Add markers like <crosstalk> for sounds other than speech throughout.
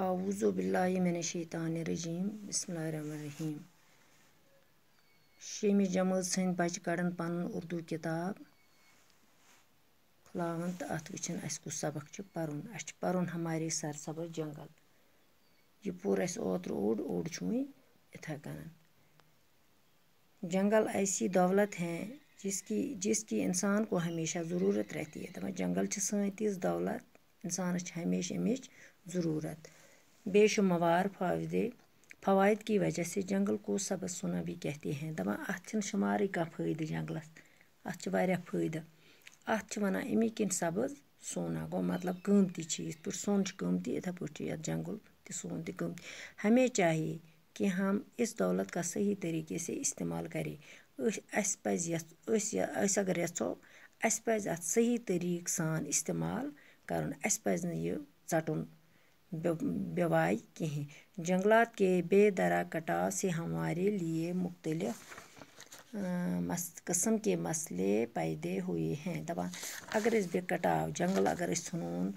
आऊज़ बिल्ला मैंने शैतान रजीम बसमीम शमि जमात सद बच कड़न पन उर्दू किताब खुलान तो अत वन अस सबक पर्न अस पर्न हमारे सर सबक जंगल यह पोर अस ओत ओड ओड जंगल ऐसी दौलत हैं जिसकी जिसकी इंसान को हमेशा ज़रूरत रहती है दपा जंगल सी तीस दौलत इंसान हमेशा अमिच ज़रूरत बेशुमवार फायदे فوائد کی وجہ سے جنگل کو سبز سونا بھی کہتے ہیں دپان اَتھ چھِنہٕ شُمارٕے کانٛہہ فٲیدٕ جنٛگلَس اَتھ چھِ واریاہ فٲیدٕ اَتھ چھِ وَنان اَمی کِنۍ سبٕز سونا گوٚو مطلب قۭمتی چھِ یِتھ پٲٹھۍ سۄن چھُ قۭمتی یِتھَے پٲٹھۍ چھُ یَتھ جنٛگُل تہِ سون تہِ قۭمتی ہمیں چاہیے کہ ہم اس دولت کا صحیح طریقے سے استعمال کریں أسۍ اَسہِ پَزِ یَژھ أسۍ یا أسۍ اگر یَژھو اَسہِ پَزِ اَتھ صحیح طریٖقہٕ سان استعمال کَرُن اَسہِ پَزِ نہٕ یہِ ژَٹُن बवाई हैं जंगलात के बेदरा कटाव से हमारे लिए मुख्तल कस्म के मसले पैदे हुए हैं दबा अगर इस कटाव जंगल अगर इस वन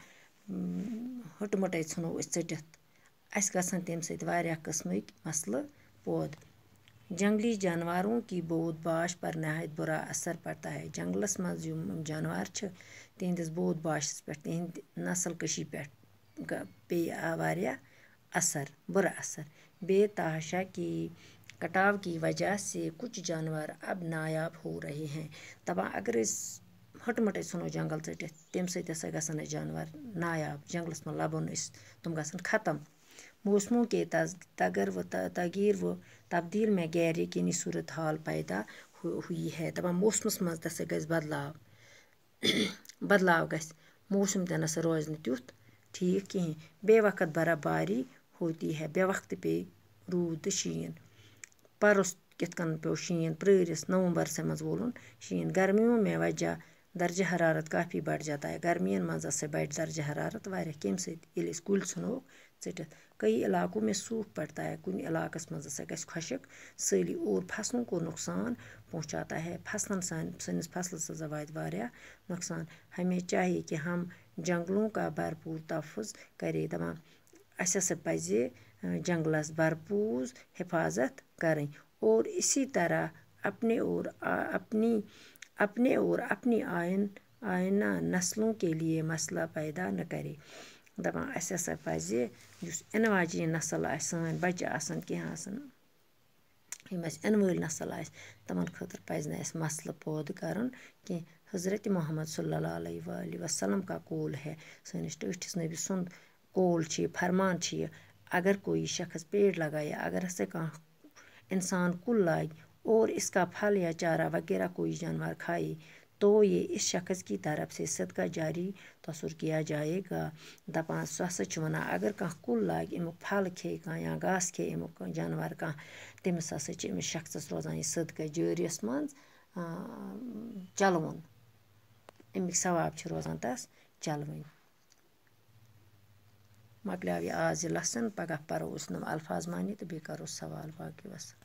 हट मट अस ग तम सस्म मसल पौद जंगली जानवरों की बोध बाश पर नहायत बुरा असर पड़ता है जंगलस मज जानवर तिंदिस बोध बाशस पे तिंद नसल कशी पे पे आवारिया असर बुरा असर बेतहाशा की कटाव की वजह से कुछ जानवर अब नायाब हो रहे हैं दपा अगर हट मट सुनो जंगल चटि तम सत जानवर नायाब जंगलस मे लबन तुम ग खत्म मौसमों के तगर व तगीर व तब्दील में गैर यकी सूरत हाल पैदा हुई है दपा मौसमस मज तसा गदलाव बदलाव <clears throat> गौसम त रोज नुत ٹھیٖک کِہیٖنۍ بیٚیہِ وقت بَرابری ہوتی ہے بے وقتہٕ پے روٗد تہٕ شیٖن پَرُس کِتھ کٔنۍ پیوٚو شیٖن پرٛٲرِس نَومبَرسٕے منٛز وولُن شیٖن گرمیو مےٚ وجہ درجہِ حرارت کافی بَڑ جاتا ہے گرمیَن منٛز ہَسا بَڑِ درجہِ حرارت واریاہ کمہِ سۭتۍ ییٚلہِ أسۍ کُلۍ ژھٕنوکھ ژٔٹِتھ کٔیی علاقو میں سوٗکھ پڑتا ہے کُنہِ علاقَس منٛز ہَسا گژھِ خۄشِک سٲلی اور پھَسنوں کوٚر نۄقصان پہنچاتا ہے پھَسنَن سانہِ سٲنِس فَصلَس ہَسا واتہِ واریاہ نۄقصان ہمیں چاہے کہِ ہم جنٛگلوں کا بھرپوٗر تحفظ کرے دَپان اَسہِ ہَسا پَزِ جنٛگلَس بھرپوٗر حفاظت کَرٕنۍ اور اسی طرح اپنے اور اپنی अपने اور अपनी आयन आइंदा نسلوں کے لیے मसला پیدا نہ करे دَپان اَسہِ ہَسا پَزِ یُس یِنہٕ واجیٚنۍ نَسٕل آسہِ سٲنۍ بَچہِ آسَن کیٚنٛہہ آسَن یِم اَسہِ یِنہٕ وٲلۍ نَسٕل آسہِ تِمَن خٲطرٕ پَزِ نہٕ اَسہِ مَسلہٕ پٲدٕ کَرُن کیٚنٛہہ حضرت محمد صلی اللہ علیہ وآلہ وَسَلم کا کول ہے سٲنِس ٹٲٹھِس نبی سُنٛد کول چھُ یہِ فرمان چھُ یہِ اگر کوئی شخص پیڑ لَگایہِ اگر ہَسا کانٛہہ اِنسان کُل لاگہِ اور اس کا پھل یا چارا وغیرہ कोई جانوَر खाए तो ये इस शख्स की तरफ से सदका जारी तसुर किया जाएगा दपान सह वन अगर कह कुल लागे अमु पल खे क्या गास खे अमु जानवर कह तमस हस शख्स रोजान सदका जारियस मं चलव अमिक सवाब रोजान तस चलव मकलव यह आज लसन पगह पर्व तो उस नम अल्फाज मानि तो बे करो सवाल बाकी वसल